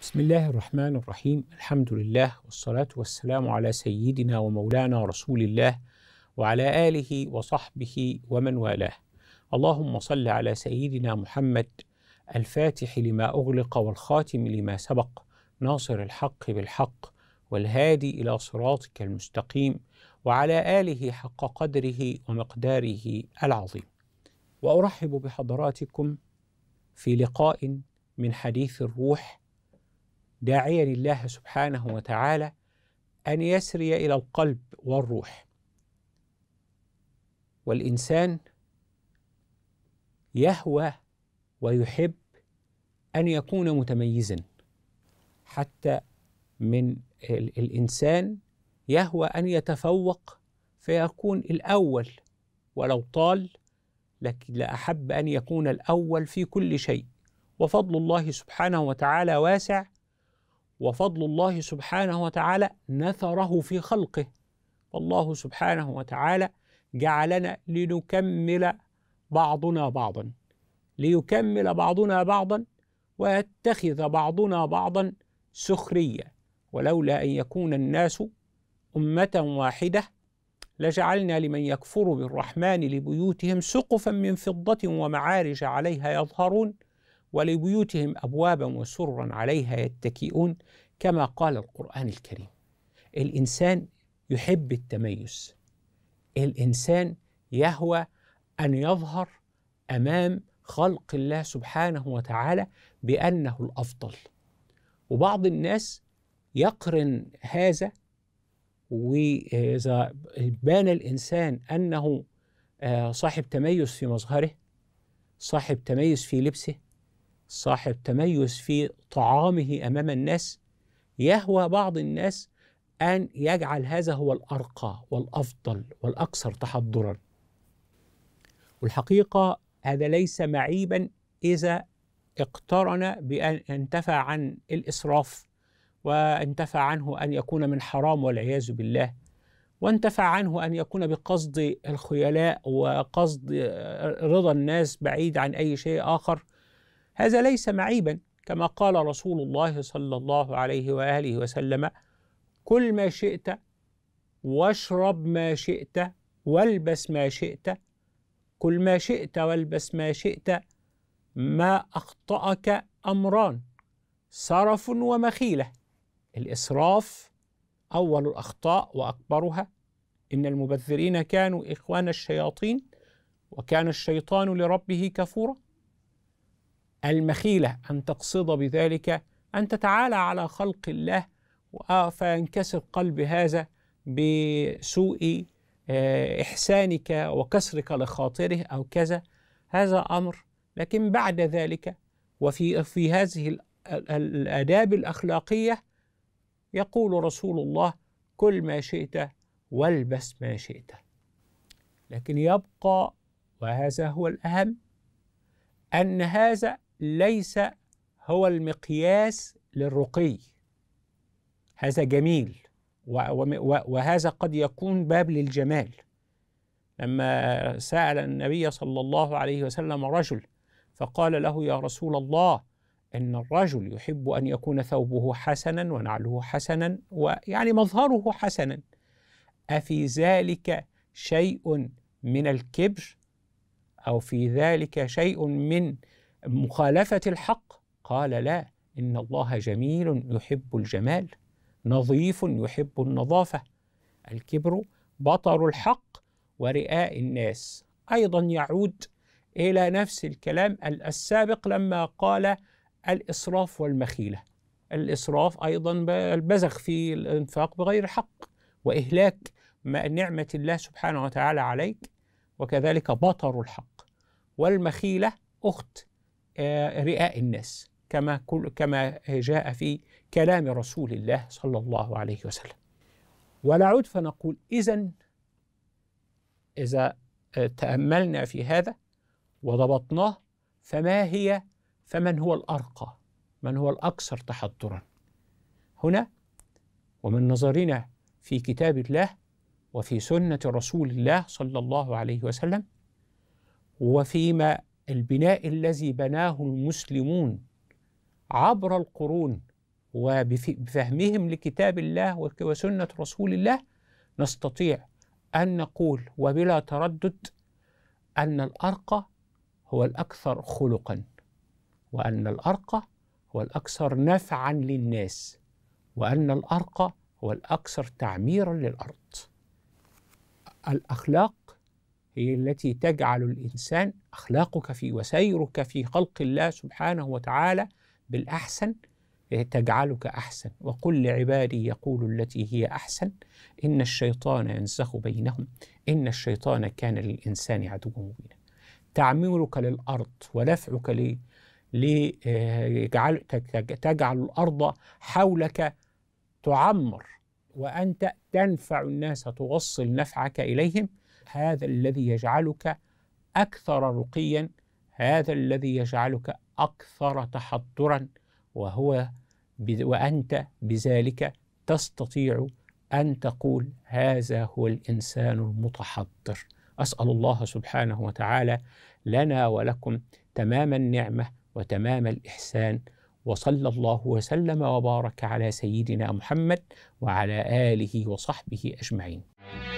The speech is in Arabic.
بسم الله الرحمن الرحيم الحمد لله والصلاة والسلام على سيدنا ومولانا رسول الله وعلى آله وصحبه ومن والاه اللهم صل على سيدنا محمد الفاتح لما أغلق والخاتم لما سبق ناصر الحق بالحق والهادي إلى صراطك المستقيم وعلى آله حق قدره ومقداره العظيم وأرحب بحضراتكم في لقاء من حديث الروح داعيا الله سبحانه وتعالى ان يسري الى القلب والروح والانسان يهوى ويحب ان يكون متميزا حتى من الانسان يهوى ان يتفوق فيكون الاول ولو طال لكن لاحب ان يكون الاول في كل شيء وفضل الله سبحانه وتعالى واسع وفضل الله سبحانه وتعالى نثره في خلقه والله سبحانه وتعالى جعلنا لنكمل بعضنا بعضا ليكمل بعضنا بعضا ويتخذ بعضنا بعضا سخريه ولولا ان يكون الناس امه واحده لجعلنا لمن يكفر بالرحمن لبيوتهم سقفا من فضه ومعارج عليها يظهرون ولبيوتهم أبوابا وسررا عليها يتكئون كما قال القرآن الكريم الإنسان يحب التميز الإنسان يهوى أن يظهر أمام خلق الله سبحانه وتعالى بأنه الأفضل وبعض الناس يقرن هذا وإذا بان الإنسان أنه آه، صاحب تميز في مظهره صاحب تميز في لبسه صاحب تميز في طعامه امام الناس يهوى بعض الناس ان يجعل هذا هو الارقى والافضل والاكثر تحضرا والحقيقه هذا ليس معيبا اذا اقترن بان انتفى عن الاسراف وانتفى عنه ان يكون من حرام والعياذ بالله وانتفى عنه ان يكون بقصد الخيلاء وقصد رضا الناس بعيد عن اي شيء اخر هذا ليس معيبا كما قال رسول الله صلى الله عليه واله وسلم كل ما شئت واشرب ما شئت والبس ما شئت كل ما شئت والبس ما شئت ما اخطاك امران سرف ومخيله الاسراف اول الاخطاء واكبرها ان المبذرين كانوا اخوان الشياطين وكان الشيطان لربه كفورا المخيلة أن تقصد بذلك أن تتعالى على خلق الله فينكسر قلب هذا بسوء آه، إحسانك وكسرك لخاطره أو كذا هذا أمر لكن بعد ذلك وفي في هذه الآداب الأخلاقية يقول رسول الله كل ما شئت والبس ما شئت لكن يبقى وهذا هو الأهم أن هذا ليس هو المقياس للرقي هذا جميل وهذا قد يكون باب للجمال لما سأل النبي صلى الله عليه وسلم رجل فقال له يا رسول الله إن الرجل يحب أن يكون ثوبه حسنا ونعله حسنا ويعني مظهره حسنا أفي ذلك شيء من الكبر أو في ذلك شيء من مخالفة الحق قال لا إن الله جميل يحب الجمال نظيف يحب النظافة الكبر بطر الحق ورئاء الناس أيضا يعود إلى نفس الكلام السابق لما قال الإسراف والمخيلة الإسراف أيضا البزخ في الإنفاق بغير حق وإهلاك نعمة الله سبحانه وتعالى عليك وكذلك بطر الحق والمخيلة أخت آه، رئاء الناس كما كل كما جاء في كلام رسول الله صلى الله عليه وسلم ولعد فنقول اذا اذا آه، تاملنا في هذا وضبطناه فما هي فمن هو الارقى من هو الاكثر تحضرا هنا ومن نظرنا في كتاب الله وفي سنه رسول الله صلى الله عليه وسلم وفيما البناء الذي بناه المسلمون عبر القرون وبفهمهم لكتاب الله وسنة رسول الله نستطيع أن نقول وبلا تردد أن الأرقى هو الأكثر خلقا وأن الأرقى هو الأكثر نفعا للناس وأن الأرقى هو الأكثر تعميرا للأرض الأخلاق هي التي تجعل الإنسان أخلاقك في وسيرك في خلق الله سبحانه وتعالى بالأحسن تجعلك أحسن وقل لعبادي يقولوا التي هي أحسن إن الشيطان ينسخ بينهم إن الشيطان كان للإنسان عدوا مبينا تعميرك للأرض ولفعك ل تجعل الأرض حولك تعمر وأنت تنفع الناس توصل نفعك إليهم هذا الذي يجعلك أكثر رقيا هذا الذي يجعلك أكثر تحضرا وهو وأنت بذلك تستطيع أن تقول هذا هو الإنسان المتحضر أسأل الله سبحانه وتعالى لنا ولكم تمام النعمة وتمام الإحسان وصلى الله وسلم وبارك على سيدنا محمد وعلى آله وصحبه أجمعين